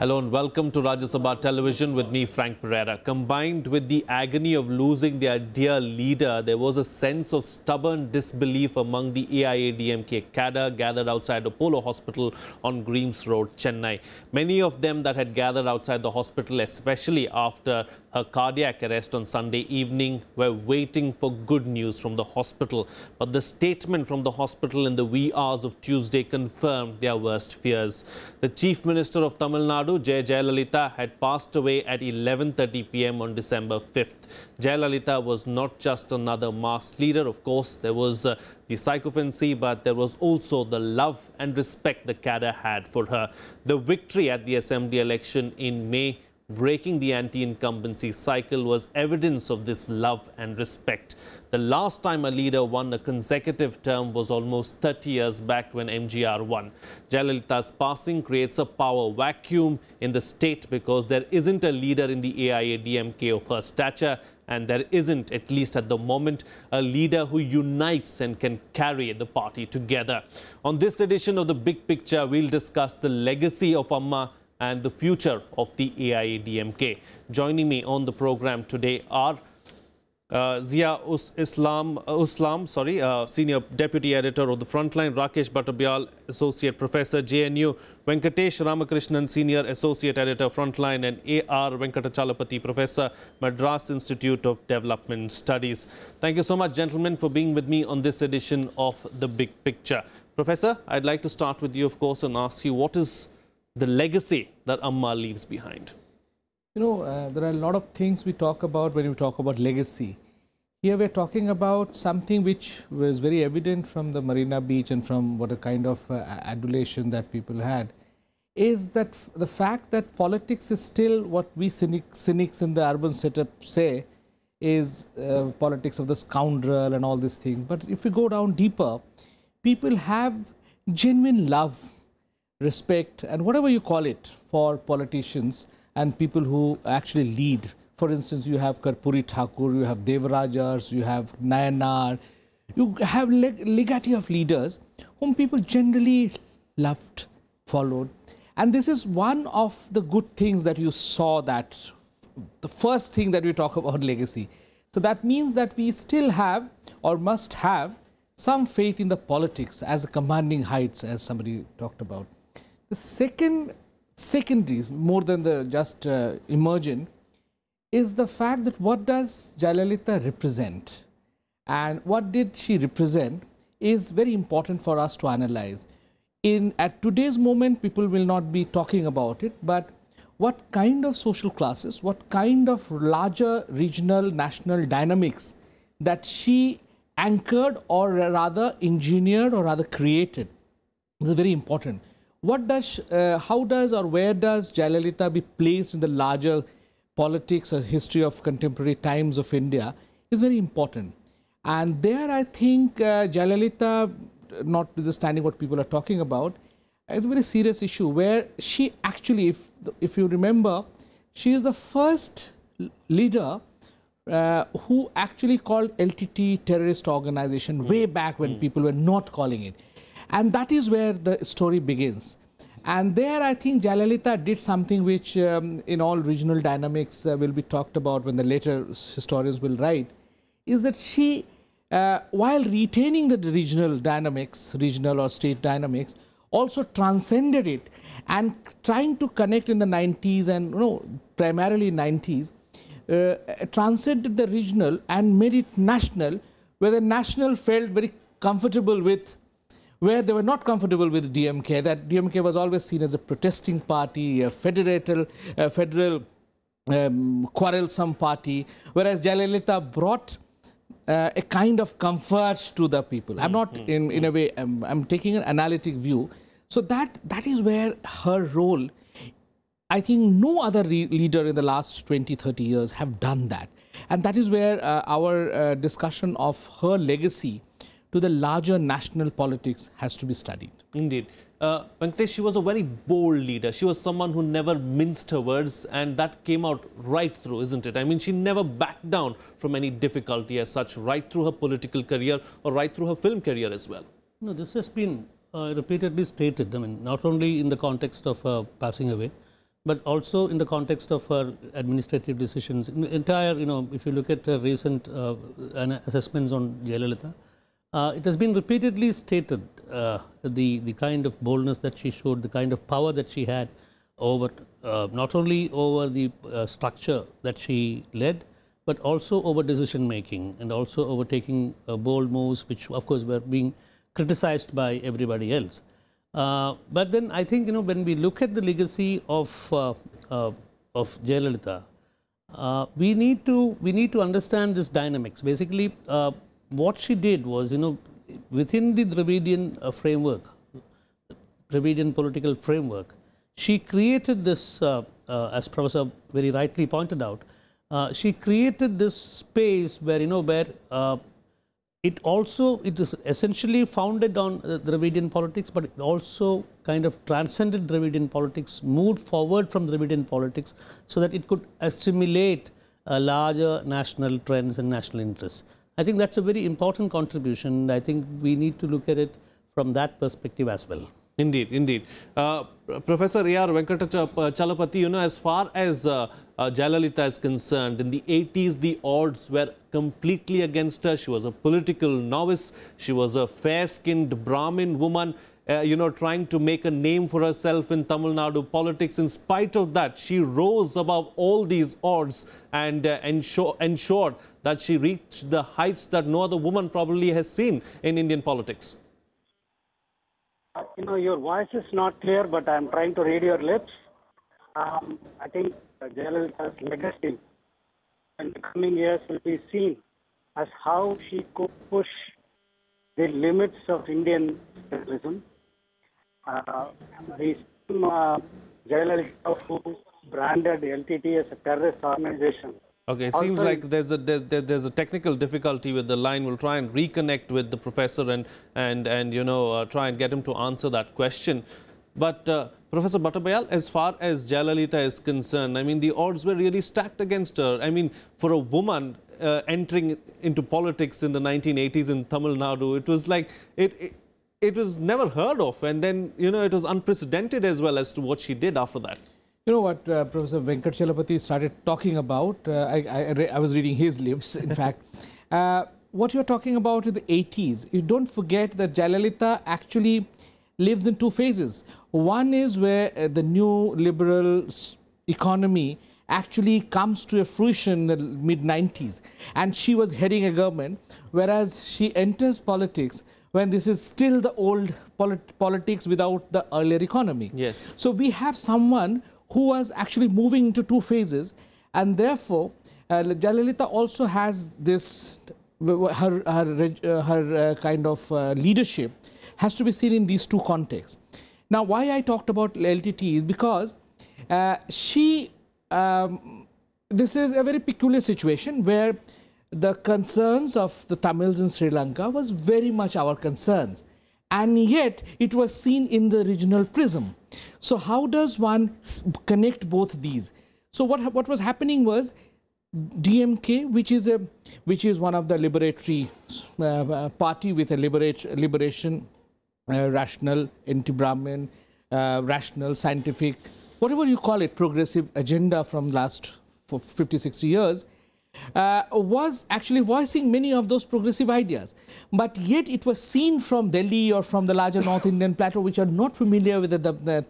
Hello and welcome to Rajya Sabha Television with me, Frank Pereira. Combined with the agony of losing their dear leader, there was a sense of stubborn disbelief among the AIADMK cadre gathered outside Apollo Hospital on Greens Road, Chennai. Many of them that had gathered outside the hospital, especially after her cardiac arrest on Sunday evening were waiting for good news from the hospital. But the statement from the hospital in the wee hours of Tuesday confirmed their worst fears. The Chief Minister of Tamil Nadu, Jay Jayalalitha, had passed away at 11.30 p.m. on December 5th. Jayalalitha was not just another mass leader. Of course, there was uh, the sycophancy, but there was also the love and respect the cadre had for her. The victory at the assembly election in May breaking the anti-incumbency cycle was evidence of this love and respect. The last time a leader won a consecutive term was almost 30 years back when MGR won. Jayalalitha's passing creates a power vacuum in the state because there isn't a leader in the AIADMK of her stature and there isn't, at least at the moment, a leader who unites and can carry the party together. On this edition of The Big Picture, we'll discuss the legacy of Amma and the future of the DMK. Joining me on the program today are uh, Zia Us Islam, uh, Uslam, sorry, uh, Senior Deputy Editor of the Frontline, Rakesh Bhattabyal, Associate Professor, JNU, Venkatesh Ramakrishnan, Senior Associate Editor, Frontline, and A.R. Venkatachalapati, Professor, Madras Institute of Development Studies. Thank you so much, gentlemen, for being with me on this edition of The Big Picture. Professor, I'd like to start with you, of course, and ask you what is the legacy that Amma leaves behind? You know, uh, there are a lot of things we talk about when we talk about legacy. Here we're talking about something which was very evident from the Marina Beach and from what a kind of uh, adulation that people had is that the fact that politics is still what we cynic, cynics in the urban setup say is uh, politics of the scoundrel and all these things. But if we go down deeper, people have genuine love respect and whatever you call it for politicians and people who actually lead. For instance, you have Karpuri Thakur, you have Devarajas, you have Nayanar, you have leg legacy of leaders whom people generally loved, followed. And this is one of the good things that you saw that the first thing that we talk about legacy. So that means that we still have or must have some faith in the politics as commanding heights as somebody talked about. The second secondary, more than the just uh, emergent, is the fact that what does Jalalita represent? And what did she represent is very important for us to analyze. In at today's moment, people will not be talking about it, but what kind of social classes, what kind of larger regional, national dynamics that she anchored or rather engineered or rather created. is very important what does, uh, how does or where does Jayalalitha be placed in the larger politics or history of contemporary times of India is very important. And there I think uh, not notwithstanding what people are talking about, is a very serious issue where she actually, if, if you remember, she is the first leader uh, who actually called LTT terrorist organization mm. way back when mm. people were not calling it. And that is where the story begins. And there, I think Jalalita did something which, um, in all regional dynamics, uh, will be talked about when the later historians will write, is that she, uh, while retaining the regional dynamics, regional or state dynamics, also transcended it and trying to connect in the 90s and you know primarily 90s uh, transcended the regional and made it national where the national felt very comfortable with where they were not comfortable with DMK, that DMK was always seen as a protesting party, a federal, a federal um, quarrelsome party, whereas Jayalalitha brought uh, a kind of comfort to the people. I'm not, mm-hmm. in, in a way, I'm, I'm taking an analytic view. So that that is where her role, I think no other leader in the last 20, 30 years have done that. And that is where uh, our uh, discussion of her legacy to the larger national politics has to be studied. Indeed. Uh, Venkatesh, she was a very bold leader. She was someone who never minced her words and that came out right through, isn't it? I mean, she never backed down from any difficulty as such, right through her political career or right through her film career as well. No, this has been uh, repeatedly stated. I mean, not only in the context of her passing away, but also in the context of her administrative decisions. Entire, you know, if you look at her recent uh, assessments on Jayalalitha, uh, it has been repeatedly stated uh, the, the kind of boldness that she showed, the kind of power that she had over uh, not only over the uh, structure that she led, but also over decision making and also over taking uh, bold moves, which of course were being criticized by everybody else. Uh, but then I think you know when we look at the legacy of of Jayalalitha, we need to we need to understand this dynamics. Basically, what she did was, you know, within the Dravidian uh, framework, Dravidian political framework, she created this, uh, uh, as Professor very rightly pointed out, uh, she created this space where, you know, where uh, it also, it is essentially founded on uh, Dravidian politics, but it also kind of transcended Dravidian politics, moved forward from Dravidian politics so that it could assimilate larger national trends and national interests. I think that's a very important contribution. I think we need to look at it from that perspective as well. Indeed, indeed. Uh, Professor A.R. Venkata uh, you know, as far as uh, uh, is concerned, in the 80s, the odds were completely against her. She was a political novice. She was a fair-skinned Brahmin woman, uh, you know, trying to make a name for herself in Tamil Nadu politics. In spite of that, she rose above all these odds and uh, ensured that she reached the heights that no other woman probably has seen in Indian politics? Uh, you know, your voice is not clear, but I'm trying to read your lips. Um, I think uh, Jayalalitha's legacy in the coming years will be seen as how she could push the limits of Indian federalism. Uh, the same uh, who branded LTT as a terrorist organization Okay, it seems like there's a there, there's a technical difficulty with the line. We'll try and reconnect with the professor and and and you know uh, try and get him to answer that question. But uh, Professor Bhattabayal, as far as Jalalita is concerned, I mean the odds were really stacked against her. I mean for a woman uh, entering into politics in the 1980s in Tamil Nadu, it was like it, it it was never heard of, and then you know it was unprecedented as well as to what she did after that. You know what uh, Professor Venkat Chalapati started talking about? Uh, I, I, I, was reading his lips, in fact. Uh, what you're talking about in the 80s, you don't forget that Jalalita actually lives in two phases. One is where uh, the new liberal economy actually comes to a fruition in the mid 90s, and she was heading a government, whereas she enters politics when this is still the old polit politics without the earlier economy. Yes. So we have someone who was actually moving into two phases and therefore uh, also has this her her, uh, her uh, kind of uh, leadership has to be seen in these two contexts. Now, why I talked about LTT is because uh, she um, this is a very peculiar situation where the concerns of the Tamils in Sri Lanka was very much our concerns and yet it was seen in the original prism. So how does one connect both these? So what, what was happening was DMK, which is a which is one of the liberatory uh, uh party with a liberate, liberation, uh, rational, anti-Brahmin, uh, rational, scientific, whatever you call it, progressive agenda from last for 50, 60 years uh, was actually voicing many of those progressive ideas. But yet it was seen from Delhi or from the larger North Indian plateau, which are not familiar with the, the, the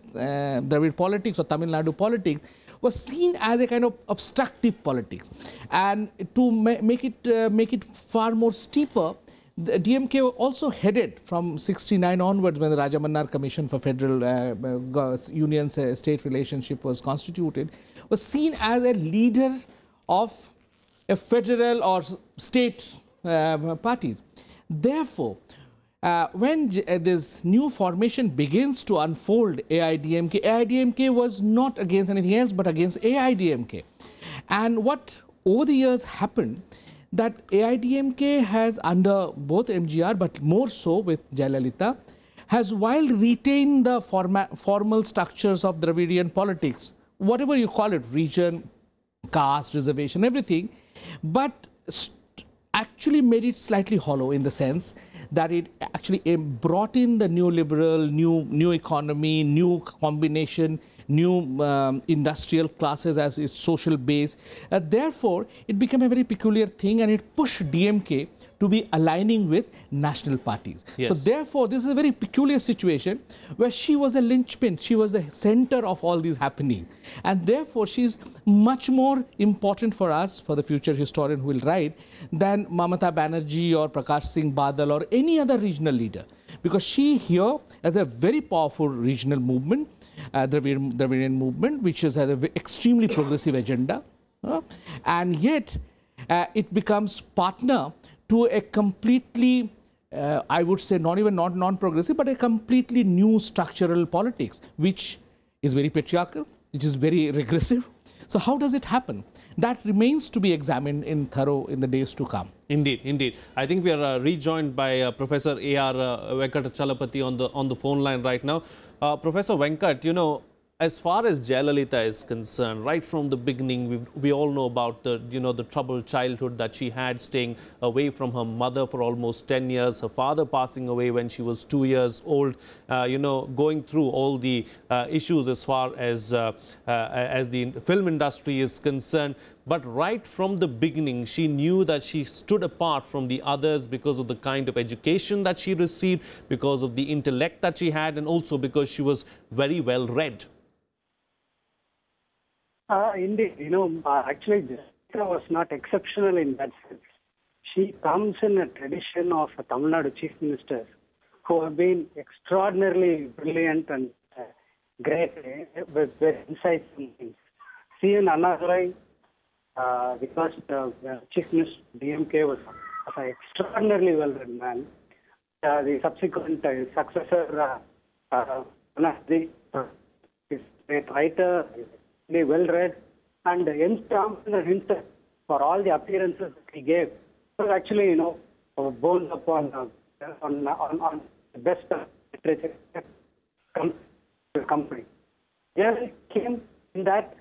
Dravid uh, politics or Tamil Nadu politics, was seen as a kind of obstructive politics. And to ma make, it, uh, make it far more steeper, the DMK also headed from 69 onwards when the Rajamannar Commission for Federal uh, Union uh, State Relationship was constituted, was seen as a leader of federal or state uh, parties. Therefore, uh, when uh, this new formation begins to unfold AIDMK, AIDMK was not against anything else but against AIDMK. And what over the years happened that AIDMK has under both MGR but more so with Jayalalitha has while retained the forma formal structures of Dravidian politics, whatever you call it, region, caste, reservation, everything, but actually made it slightly hollow in the sense that it actually brought in the new liberal, new new economy, new combination, new um, industrial classes as its social base. Uh, therefore, it became a very peculiar thing and it pushed DMK to be aligning with national parties. Yes. So therefore, this is a very peculiar situation where she was a linchpin. She was the center of all these happening. And therefore, she's much more important for us, for the future historian who will write, than Mamata Banerjee or Prakash Singh Badal or any other regional leader. Because she here has a very powerful regional movement, uh, Dravidian, movement, which has an extremely progressive agenda. Uh, and yet, uh, it becomes partner to a completely uh, I would say not even not non-progressive, but a completely new structural politics, which is very patriarchal, which is very regressive. So how does it happen? That remains to be examined in thorough in the days to come. Indeed, indeed. I think we are uh, rejoined by uh, Professor A.R. Uh, Venkat Chalapati on the on the phone line right now. Uh, Professor Venkat, you know, as far as Jayalalitha is concerned, right from the beginning, we we all know about the you know the troubled childhood that she had, staying away from her mother for almost 10 years, her father passing away when she was two years old. Uh, you know, going through all the uh, issues as far as uh, uh as the film industry is concerned. But right from the beginning, she knew that she stood apart from the others because of the kind of education that she received, because of the intellect that she had, and also because she was very well read. Uh, indeed, you know, uh, actually, Jessica was not exceptional in that sense. She comes in a tradition of a Tamil Nadu chief ministers who have been extraordinarily brilliant and uh, great eh, with their insights and things. See, in Annadurai, uh, the first uh, chief minister DMK was, was an extraordinarily well-read man. Uh, the subsequent uh, successor, uh, uh, uh is a great writer, well read and M. Thompson and himself for all the appearances that he gave was actually, you know, bones upon uh, on, on, on the best literature company. There came in that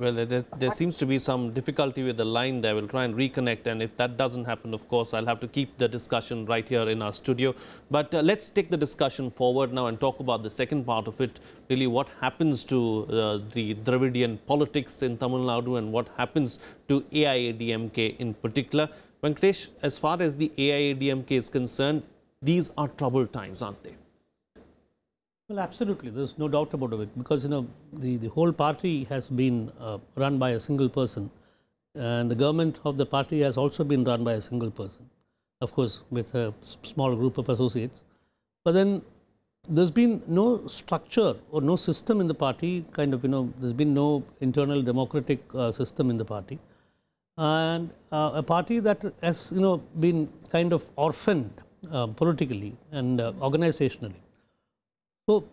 well, there, there, seems to be some difficulty with the line there. We'll try and reconnect, and if that doesn't happen, of course, I'll have to keep the discussion right here in our studio. But uh, let's take the discussion forward now and talk about the second part of it, really what happens to uh, the Dravidian politics in Tamil Nadu and what happens to AIADMK in particular. Venkatesh, as far as the AIADMK is concerned, these are troubled times, aren't they? Well, absolutely. There's no doubt about it because, you know, the, the whole party has been uh, run by a single person and the government of the party has also been run by a single person, of course, with a small group of associates. But then there's been no structure or no system in the party, kind of, you know, there's been no internal democratic uh, system in the party. And uh, a party that has, you know, been kind of orphaned um, politically and uh, organizationally. So,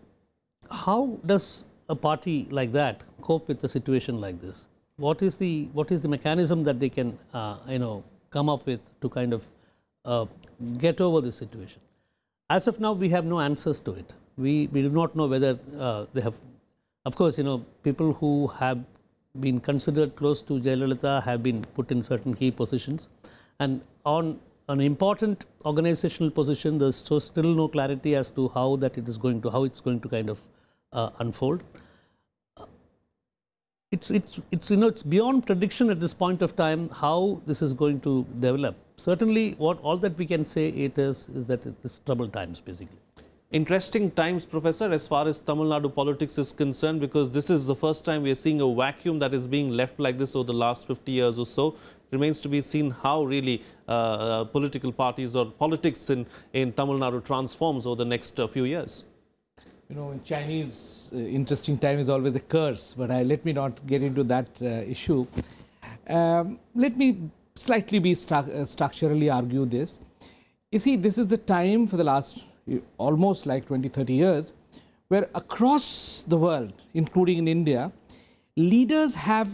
how does a party like that cope with a situation like this? What is the what is the mechanism that they can uh, you know come up with to kind of uh, get over this situation? As of now, we have no answers to it. We we do not know whether uh, they have. Of course, you know people who have been considered close to Jayalalitha have been put in certain key positions, and on an important organizational position. There's so still no clarity as to how that it is going to how it's going to kind of uh, unfold. Uh, it's it's it's you know it's beyond prediction at this point of time how this is going to develop. Certainly, what all that we can say it is is that it's troubled times basically. Interesting times, Professor, as far as Tamil Nadu politics is concerned, because this is the first time we are seeing a vacuum that is being left like this over the last 50 years or so remains to be seen how really uh, uh, political parties or politics in, in Tamil Nadu transforms over the next uh, few years. You know, in Chinese, uh, interesting time is always a curse, but I, let me not get into that issue. Um, let me slightly be stru structurally argue this. You see, this is the time for the last almost like 20, 30 years where across the world, including in India, leaders have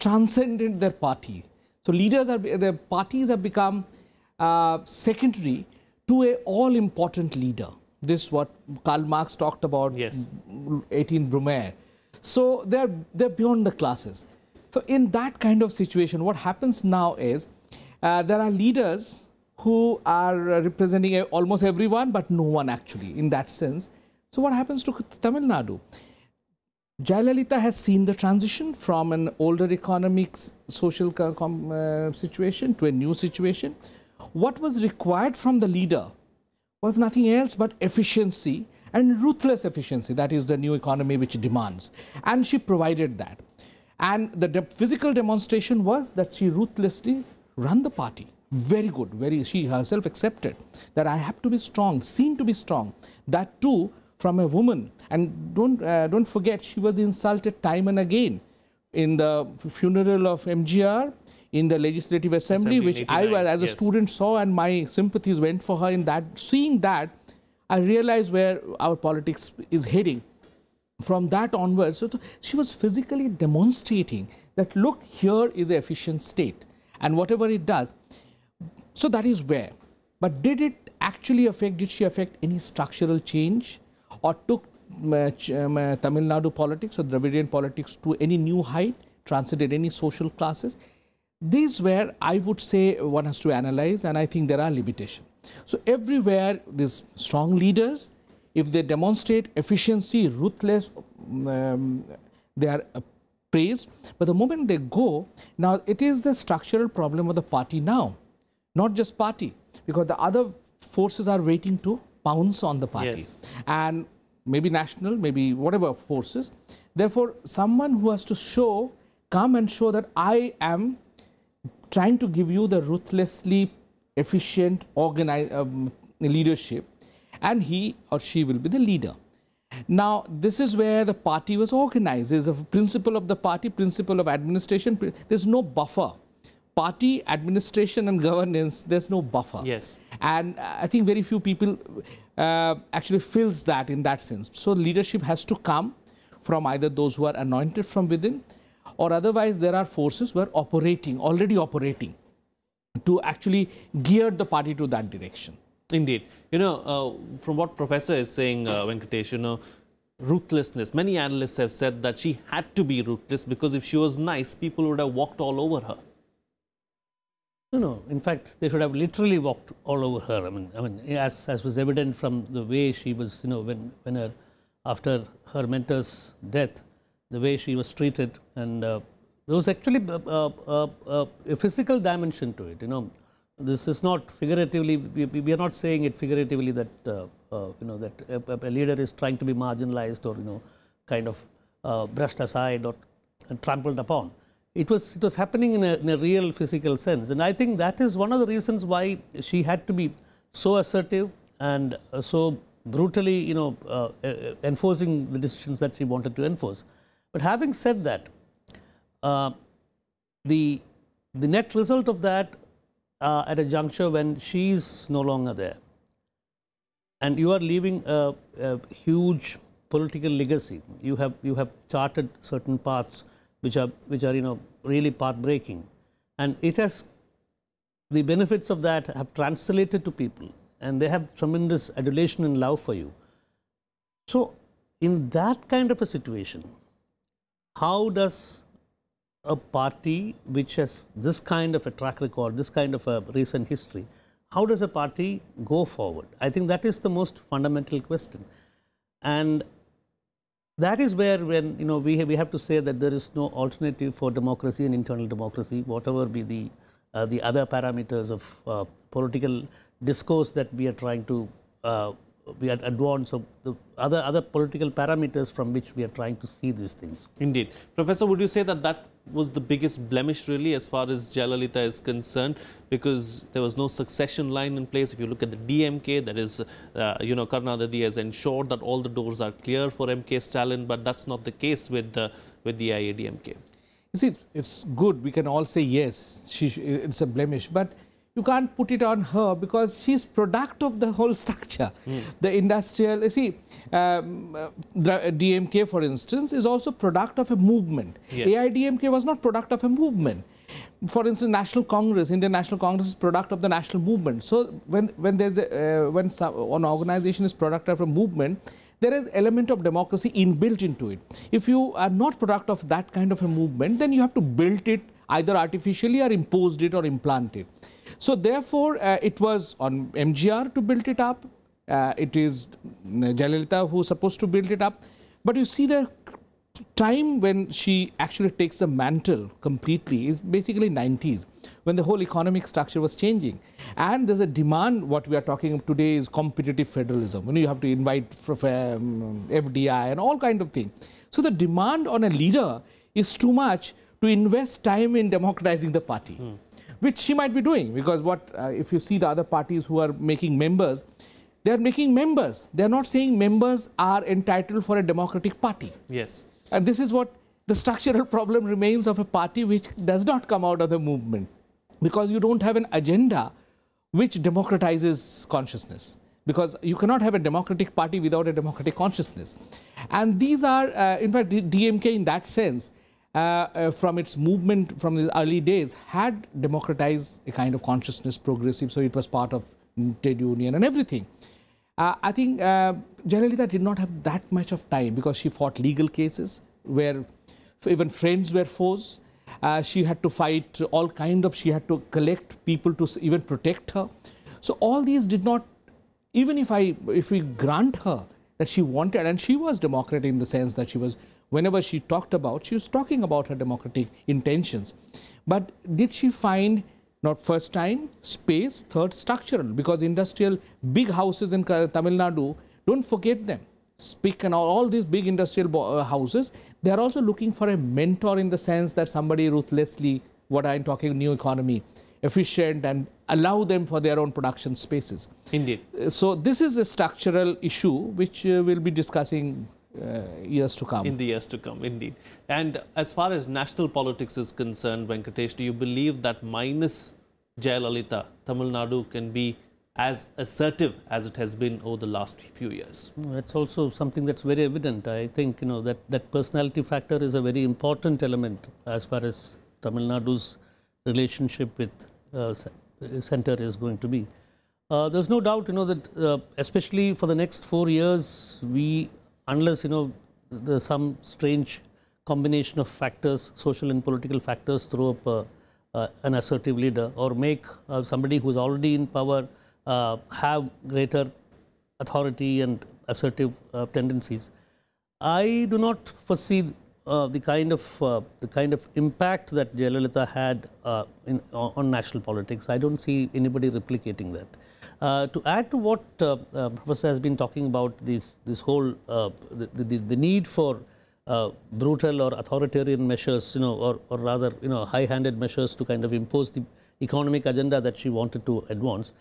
transcended their party. So leaders are the parties have become uh, secondary to a all important leader. This what Karl Marx talked about. Yes. 18 Brumaire. So they're they're beyond the classes. So in that kind of situation, what happens now is uh, there are leaders who are representing almost everyone, but no one actually in that sense. So what happens to Tamil Nadu? Jayalalitha has seen the transition from an older economic social uh, situation to a new situation. What was required from the leader was nothing else but efficiency and ruthless efficiency. That is the new economy which demands. And she provided that. And the de physical demonstration was that she ruthlessly ran the party. Very good. Very. She herself accepted that I have to be strong, seen to be strong. That too from a woman. And don't, uh, don't forget, she was insulted time and again in the funeral of MGR, in the Legislative Assembly, Assembly which I was, as yes. a student saw and my sympathies went for her in that. Seeing that, I realized where our politics is heading. From that onwards, so she was physically demonstrating that look, here is an efficient state and whatever it does. So that is where. But did it actually affect, did she affect any structural change? or took uh, um, uh, Tamil Nadu politics or Dravidian politics to any new height, transcended any social classes. These were, I would say one has to analyze and I think there are limitations. So everywhere these strong leaders, if they demonstrate efficiency, ruthless, um, they are praised. But the moment they go, now it is the structural problem of the party now, not just party, because the other forces are waiting to pounce on the party. Yes. And maybe national, maybe whatever forces. Therefore, someone who has to show, come and show that I am trying to give you the ruthlessly efficient organize, um, leadership and he or she will be the leader. Now, this is where the party was organized. There's a principle of the party, principle of administration. There's no buffer. Party, administration and governance, there's no buffer. Yes. And uh, I think very few people, uh, actually fills that in that sense. So leadership has to come from either those who are anointed from within or otherwise there are forces who are operating, already operating to actually gear the party to that direction. Indeed. You know, uh, from what Professor is saying, uh, Venkatesh, you know, ruthlessness. Many analysts have said that she had to be ruthless because if she was nice, people would have walked all over her. No, no. In fact, they should have literally walked all over her. I mean, I mean, as as was evident from the way she was, you know, when when her after her mentor's death, the way she was treated, and uh, there was actually a, a, a, a, physical dimension to it. You know, this is not figuratively. We, we are not saying it figuratively that uh, uh, you know that a, leader is trying to be marginalized or you know, kind of uh, brushed aside or trampled upon it was, it was happening in a, in a real physical sense. And I think that is one of the reasons why she had to be so assertive and uh, so brutally, you know, uh, uh, enforcing the decisions that she wanted to enforce. But having said that, uh, the the net result of that uh, at a juncture when she's no longer there, and you are leaving a, a huge political legacy. You have you have charted certain paths which are which are you know really path breaking, and it has the benefits of that have translated to people, and they have tremendous adulation and love for you. So, in that kind of a situation, how does a party which has this kind of a track record, this kind of a recent history, how does a party go forward? I think that is the most fundamental question. And that is where when, you know, we, have, we have to say that there is no alternative for democracy and internal democracy, whatever be the, uh, the other parameters of uh, political discourse that we are trying to, uh, we are advanced of the other, other political parameters from which we are trying to see these things. Indeed. Professor, would you say that that was the biggest blemish really as far as Jalalita is concerned because there was no succession line in place. If you look at the DMK, that is, uh, you know, Karnadadi has ensured that all the doors are clear for MK Stalin, but that's not the case with the, with the IADMK. You see, it's good. We can all say yes, she, it's a blemish, but you can't put it on her because she's product of the whole structure. Mm. The industrial, you see, um, uh, DMK, for instance, is also product of a movement. Yes. AIDMK was not product of a movement. For instance, National Congress, Indian National Congress is product of the national movement. So when when there's a, uh, when some, an organization is product of a movement, there is element of democracy inbuilt into it. If you are not product of that kind of a movement, then you have to build it either artificially or imposed it or implant it. So therefore, uh, it was on MGR to build it up. Uh, it is Jalilita who's supposed to build it up. But you see the time when she actually takes the mantle completely is basically 90s when the whole economic structure was changing and there's a demand what we are talking of today is competitive federalism you know you have to invite fdi um, and all kind of thing so the demand on a leader is too much to invest time in democratizing the party mm which she might be doing because what uh, if you see the other parties who are making members, they are making members. They are not saying members are entitled for a democratic party. Yes. And this is what the structural problem remains of a party which does not come out of the movement because you don't have an agenda which democratizes consciousness because you cannot have a democratic party without a democratic consciousness. And these are, uh, in fact, DMK in that sense uh, uh, from its movement from the early days had democratized a kind of consciousness progressive so it was part of trade union and everything uh, I think uh, that did not have that much of time because she fought legal cases where even friends were foes. Uh, she had to fight all kind of, she had to collect people to even protect her. So all these did not, even if I, if we grant her that she wanted, and she was democratic in the sense that she was whenever she talked about, she was talking about her democratic intentions. But did she find not first time, space, third structural, because industrial big houses in Tamil Nadu, don't forget them. Speak and all, all these big industrial uh, houses, they are also looking for a mentor in the sense that somebody ruthlessly, what I'm talking new economy, efficient and allow them for their own production spaces. Indeed. Uh, so this is a structural issue which uh, we'll be discussing uh, years to come. In the years to come, indeed. And as far as national politics is concerned, Venkatesh, do you believe that minus Jayalalitha, Tamil Nadu can be as assertive as it has been over the last few years. That's also something that's very evident. I think you know that that personality factor is a very important element as far as Tamil Nadu's relationship with uh, uh center is going to be. Uh, there's no doubt, you know, that uh, especially for the next four years, we unless you know there's some strange combination of factors, social and political factors, throw up uh, uh an assertive leader or make uh, somebody who's already in power uh, have greater authority and assertive uh, tendencies. I do not foresee the kind of the kind of impact that Jayalalitha had in, on national politics. I don't see anybody replicating that. Uh, to add to what uh, uh, Professor has been talking about, this, this whole uh, the, the, the, need for uh, brutal or authoritarian measures, you know, or, or rather, you know, high-handed measures to kind of impose the economic agenda that she wanted to advance.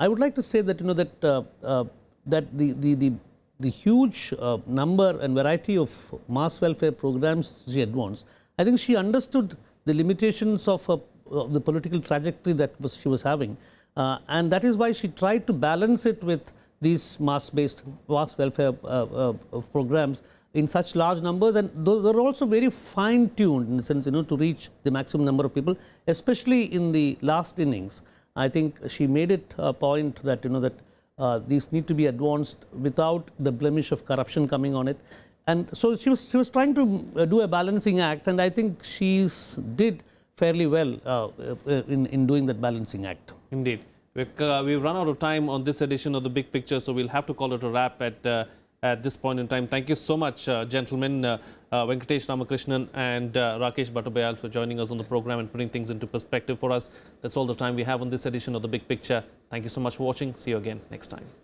I would like to say that you know that uh, that the the the, the huge number and variety of mass welfare programs she advanced, I think she understood the limitations of, her, of the political trajectory that was, she was having uh, and that is why she tried to balance it with these mass-based mass welfare uh, uh, programs in such large numbers and those were also very fine-tuned in the sense you know to reach the maximum number of people especially in the last innings i think she made it a point that you know that uh, these need to be advanced without the blemish of corruption coming on it and so she was she was trying to uh, do a balancing act and i think she did fairly well uh, in in doing that balancing act Indeed. Uh, we've run out of time on this edition of The Big Picture, so we'll have to call it a wrap at, uh, at this point in time. Thank you so much, uh, gentlemen, uh, uh, Venkatesh Ramakrishnan and Rakesh Bhattabayal for joining us on the program and putting things into perspective for us. That's all the time we have on this edition of The Big Picture. Thank you so much for watching. See you again next time.